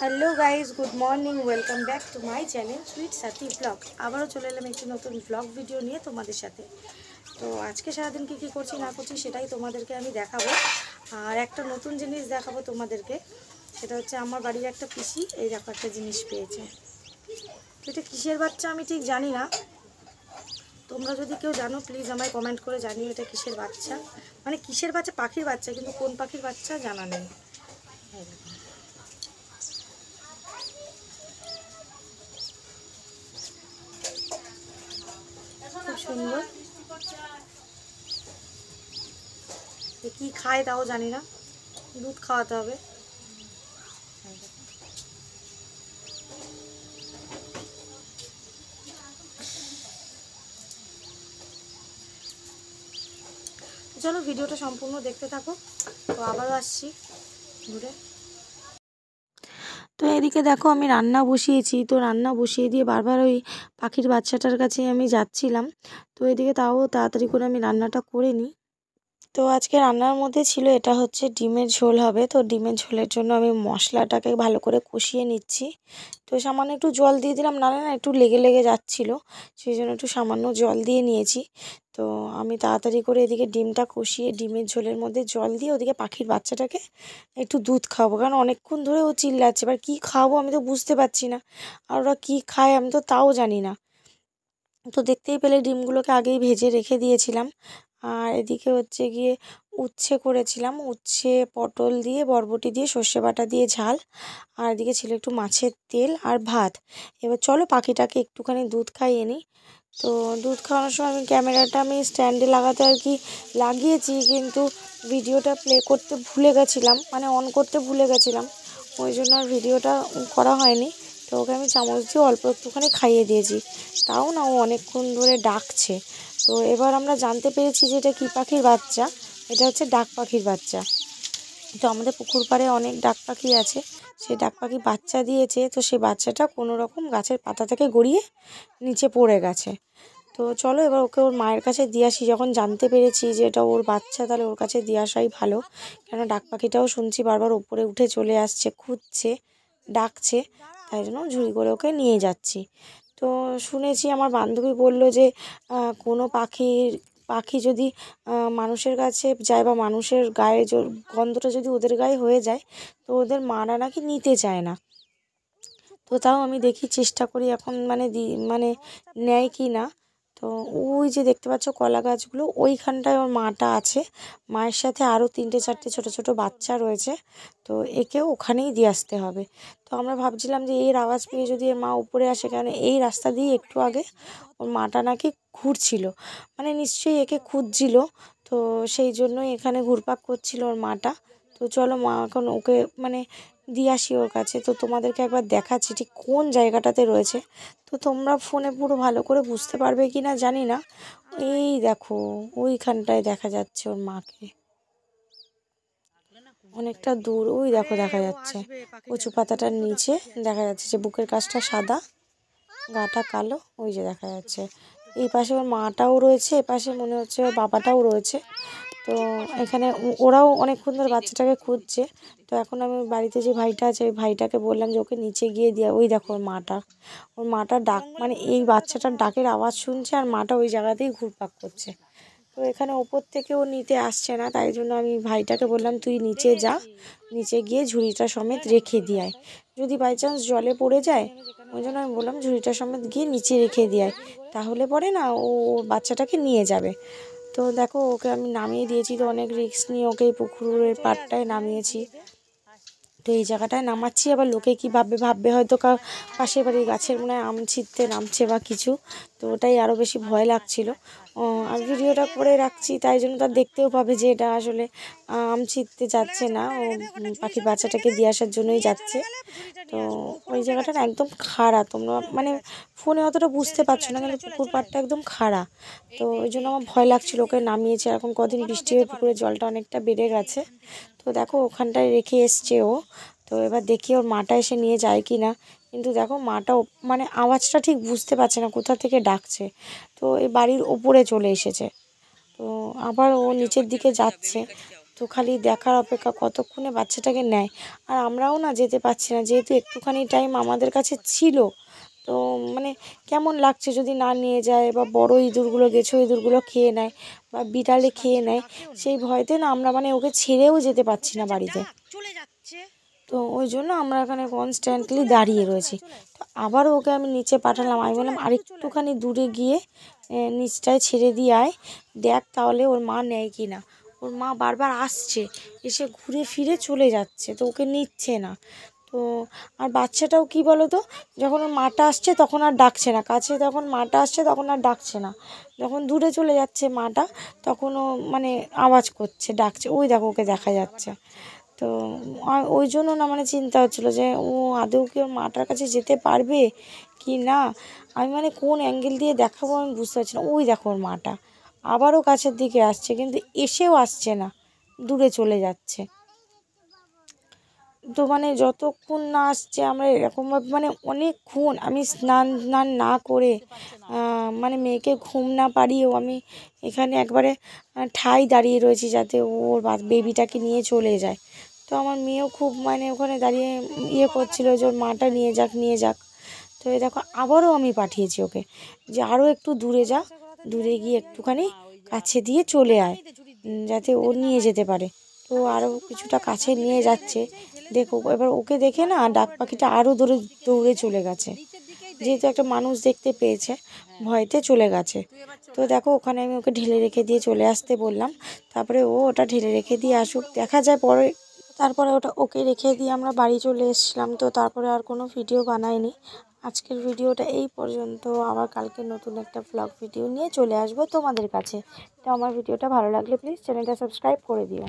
hello guys good morning welcome back to my channel sweet Sathi blog আবারও চলে এলাম একটি নতুন ব্লগ ভিডিও নিয়ে তোমাদের সাথে তো আজকে সারাদিন কী কী করছি না করছি সেটাই তোমাদেরকে আমি দেখাবো আর একটা নতুন জিনিস দেখাবো তোমাদেরকে সেটা হচ্ছে আমার বাড়ির একটা পিসি এই দেখো একটা জিনিস পেয়েছে এটা কিসের বাচ্চা আমি ঠিক জানি না তোমরা যদি কেউ জানো প্লিজ আমায় কমেন্ট করে জানিও এটা কিসের বাচ্চা মানে কিসের বাচ্চা পাখির বাচ্চা কিন্তু কোন পাখির বাচ্চা জানা নেই সুন্দর কি খায় তাও জানি না দুধ খাওয়াতে হবে চলো ভিডিওটা সম্পূর্ণ দেখতে থাকো তো আবারও আসছি ঘুরে এদিকে দেখো আমি রান্না বসিয়েছি তো রান্না বসিয়ে দিয়ে বারবার ওই পাখির বাচ্চাটার কাছে আমি যাচ্ছিলাম তো এদিকে তাও তাড়াতাড়ি করে আমি রান্নাটা করে নিই তো আজকে রান্নার মধ্যে ছিল এটা হচ্ছে ডিমের ঝোল হবে তো ডিমের ঝোলের জন্য আমি মশলাটাকে ভালো করে কষিয়ে নিচ্ছি তো সামান্য একটু জল দিয়ে দিলাম না না একটু লেগে লেগে যাচ্ছিল সেই জন্য একটু সামান্য জল দিয়ে নিয়েছি তো আমি তাড়াতাড়ি করে এদিকে ডিমটা কষিয়ে ডিমের ঝোলের মধ্যে জল দিয়ে ওদিকে পাখির বাচ্চাটাকে একটু দুধ খাবো কারণ অনেকক্ষণ ধরে ও চিল্লাচ্ছে এবার কী খাবো আমি তো বুঝতে পারছি না আর ওরা কী খায় আমি তো তাও জানি না তো দেখতেই পেলে ডিমগুলোকে আগেই ভেজে রেখে দিয়েছিলাম আর এদিকে হচ্ছে গিয়ে উচ্ছে করেছিলাম উচ্ছে পটল দিয়ে বরবটি দিয়ে সর্ষে বাটা দিয়ে ঝাল আর এদিকে ছিল একটু মাছের তেল আর ভাত এবার চলো পাখিটাকে একটুখানি দুধ খাইয়ে নিই তো দুধ খাওয়ানোর সময় আমি ক্যামেরাটা আমি স্ট্যান্ডে লাগাতে আর কি লাগিয়েছি কিন্তু ভিডিওটা প্লে করতে ভুলে গেছিলাম মানে অন করতে ভুলে গেছিলাম ওই জন্য আর ভিডিওটা করা হয়নি তো ওকে আমি চামচ দিয়ে অল্প একটুখানি খাইয়ে দিয়েছি তাও না ও অনেকক্ষণ ধরে ডাকছে তো এবার আমরা জানতে পেরেছি যে এটা কী পাখির বাচ্চা এটা হচ্ছে ডাক পাখির বাচ্চা তো আমাদের পুকুর পাড়ে অনেক ডাক পাখি আছে সেই ডাক পাখি বাচ্চা দিয়েছে তো সেই বাচ্চাটা কোনো রকম গাছের পাতা থেকে গড়িয়ে নিচে পড়ে গেছে তো চলো এবার ওকে ওর মায়ের কাছে দিয়ে আসি যখন জানতে পেরেছি যে এটা ওর বাচ্চা তাহলে ওর কাছে দিয়ে আসাই ভালো কেন ডাক পাখিটাও শুনছি বারবার ওপরে উঠে চলে আসছে খুঁজছে ডাকছে তাই জন্য ঝুড়ি করে ওকে নিয়ে যাচ্ছি তো শুনেছি আমার বান্ধবী বলল যে কোনো পাখির পাখি যদি মানুষের কাছে যায় বা মানুষের গায়ে গন্ধটা যদি ওদের গায়ে হয়ে যায় তো ওদের মারা নাকি নিতে চায় না তো তাও আমি দেখি চেষ্টা করি এখন মানে মানে নেয় কি না তো ওই যে দেখতে পাচ্ছ কলা গাছগুলো ওইখানটায় ওর মাটা আছে মায়ের সাথে আরও তিনটে চারটে ছোট ছোট বাচ্চা রয়েছে তো একে ওখানেই দিয়ে আসতে হবে তো আমরা ভাবছিলাম যে এর আওয়াজ পেয়ে যদি এর মা উপরে আসে কেন এই রাস্তা দিয়ে একটু আগে ওর মাটা নাকি ঘুরছিল মানে নিশ্চয়ই একে খুঁজছিল তো সেই জন্যই এখানে ঘুরপাক করছিল ওর মাটা তো চলো মা এখন ওকে মানে দিয়ে আসি ওর কাছে তো তোমাদেরকে একবার দেখাচ্ছি ঠিক কোন জায়গাটাতে রয়েছে তো তোমরা ফোনে পুরো ভালো করে বুঝতে পারবে কি না জানি না এই দেখো ওইখানটায় দেখা যাচ্ছে ওর মাকে অনেকটা দূর ওই দেখো দেখা যাচ্ছে কচু পাতাটার নিচে দেখা যাচ্ছে যে বুকের কাছটা সাদা গাটা কালো ওই যে দেখা যাচ্ছে এই পাশে ওর মাটাও রয়েছে এ পাশে মনে হচ্ছে ওর বাবাটাও রয়েছে তো এখানে ওরাও অনেকক্ষণ ধরে বাচ্চাটাকে খুঁজছে তো এখন আমি বাড়িতে যে ভাইটা আছে ওই ভাইটাকে বললাম যে ওকে নিচে গিয়ে দিয়ে ওই দেখো ওর মাটা ওর মাটার ডাক মানে এই বাচ্চাটার ডাকের আওয়াজ শুনছে আর মাটা ওই জায়গাতেই ঘুরপাক করছে তো এখানে ওপর থেকে ও নিতে আসছে না তাই জন্য আমি ভাইটাকে বললাম তুই নিচে যা নিচে গিয়ে ঝুড়িটা সমেত রেখে দিয়ে যদি বাই চান্স জলে পড়ে যায় ওই জন্য আমি বললাম ঝুড়িটা সমেত গিয়ে নিচে রেখে দিয়ে তাহলে পরে না ও বাচ্চাটাকে নিয়ে যাবে তো দেখো ওকে আমি নামিয়ে দিয়েছি তো অনেক রিক্স নিয়ে ওকে পুকুরের পাড়টায় নামিয়েছি তো এই জায়গাটায় নামাচ্ছি আবার লোকে কি ভাববে ভাববে হয়তো কা পাশে বাড়ি গাছের মনে হয় আম ছিঁড়তে নামছে বা কিছু তো ওটাই আরও বেশি ভয় লাগছিলো আর ভিডিওটা করে রাখছি তাই জন্য তার দেখতেও পাবে যে এটা আসলে আম ছিঁড়তে যাচ্ছে না ও পাখি বাচ্চাটাকে দিয়ে আসার জন্যই যাচ্ছে তো ওই জায়গাটা একদম খাড়া তোমরা মানে ফোনে অতটা বুঝতে পারছো না কিন্তু পুকুর পাড়টা একদম খাড়া তো ওই জন্য আমার ভয় লাগছিল ওকে নামিয়েছে এখন কদিন বৃষ্টি হয়ে পুকুরে জলটা অনেকটা বেড়ে গেছে তো দেখো ওখানটায় রেখে এসছে ও তো এবার দেখি ওর মাটা এসে নিয়ে যায় কি না কিন্তু দেখো মাটা মানে আওয়াজটা ঠিক বুঝতে পারছে না কোথা থেকে ডাকছে তো এই বাড়ির ওপরে চলে এসেছে তো আবার ও নিচের দিকে যাচ্ছে তো খালি দেখার অপেক্ষা কতক্ষণে বাচ্চাটাকে নেয় আর আমরাও না যেতে পারছি না যেহেতু একটুখানি টাইম আমাদের কাছে ছিল তো মানে কেমন লাগছে যদি না নিয়ে যায় বা বড় ইঁদুরগুলো গেছো ইঁদুরগুলো খেয়ে নেয় বা বিড়ালে খেয়ে নেয় সেই ভয়তে না আমরা মানে ওকে ছেড়েও যেতে পারছি না বাড়িতে তো ওই জন্য আমরা এখানে কনস্ট্যান্টলি দাঁড়িয়ে রয়েছি তো আবার ওকে আমি নিচে পাঠালাম আমি বললাম আরেকটুখানি দূরে গিয়ে নিচটায় ছেড়ে দিয়ে আয় দেখ তাহলে ওর মা নেয় কি না ওর মা বারবার আসছে এসে ঘুরে ফিরে চলে যাচ্ছে তো ওকে নিচ্ছে না তো আর বাচ্চাটাও কি বলো তো যখন ওর মাটা আসছে তখন আর ডাকছে না কাছে যখন মাটা আসছে তখন আর ডাকছে না যখন দূরে চলে যাচ্ছে মাটা তখন ও মানে আওয়াজ করছে ডাকছে ওই দেখো ওকে দেখা যাচ্ছে তো ওই জন্য না মানে চিন্তা হচ্ছিলো যে ও আদৌ কি ওর মাটার কাছে যেতে পারবে কি না আমি মানে কোন অ্যাঙ্গেল দিয়ে দেখাবো আমি বুঝতে পারছি না ওই দেখো ওর মাটা আবারও কাছের দিকে আসছে কিন্তু এসেও আসছে না দূরে চলে যাচ্ছে তো মানে যতক্ষণ না আসছে আমরা এরকমভাবে মানে অনেকক্ষণ আমি স্নান স্নান না করে মানে মেয়েকে ঘুম না পারিয়েও আমি এখানে একবারে ঠাই দাঁড়িয়ে রয়েছি যাতে ওর বেবিটাকে নিয়ে চলে যায় তো আমার মেয়েও খুব মানে ওখানে দাঁড়িয়ে ইয়ে করছিল যে ওর মাটা নিয়ে যাক নিয়ে যাক তো এই দেখো আবারও আমি পাঠিয়েছি ওকে যে আরও একটু দূরে যা দূরে গিয়ে একটুখানি কাছে দিয়ে চলে আয় যাতে ও নিয়ে যেতে পারে তো আরও কিছুটা কাছে নিয়ে যাচ্ছে দেখো এবার ওকে দেখে না ডাক পাখিটা আরও দূরে দৌড়ে চলে গেছে যেহেতু একটা মানুষ দেখতে পেয়েছে ভয়তে চলে গেছে তো দেখো ওখানে আমি ওকে ঢেলে রেখে দিয়ে চলে আসতে বললাম তারপরে ও ওটা ঢেলে রেখে দিয়ে আসুক দেখা যায় পরে তারপরে ওটা ওকে রেখে দিয়ে আমরা বাড়ি চলে এসেছিলাম তো তারপরে আর কোনো ভিডিও বানাইনি আজকের ভিডিওটা এই পর্যন্ত আবার কালকে নতুন একটা ব্লগ ভিডিও নিয়ে চলে আসবো তোমাদের কাছে তো আমার ভিডিওটা ভালো লাগলে প্লিজ চ্যানেলটা সাবস্ক্রাইব করে দিও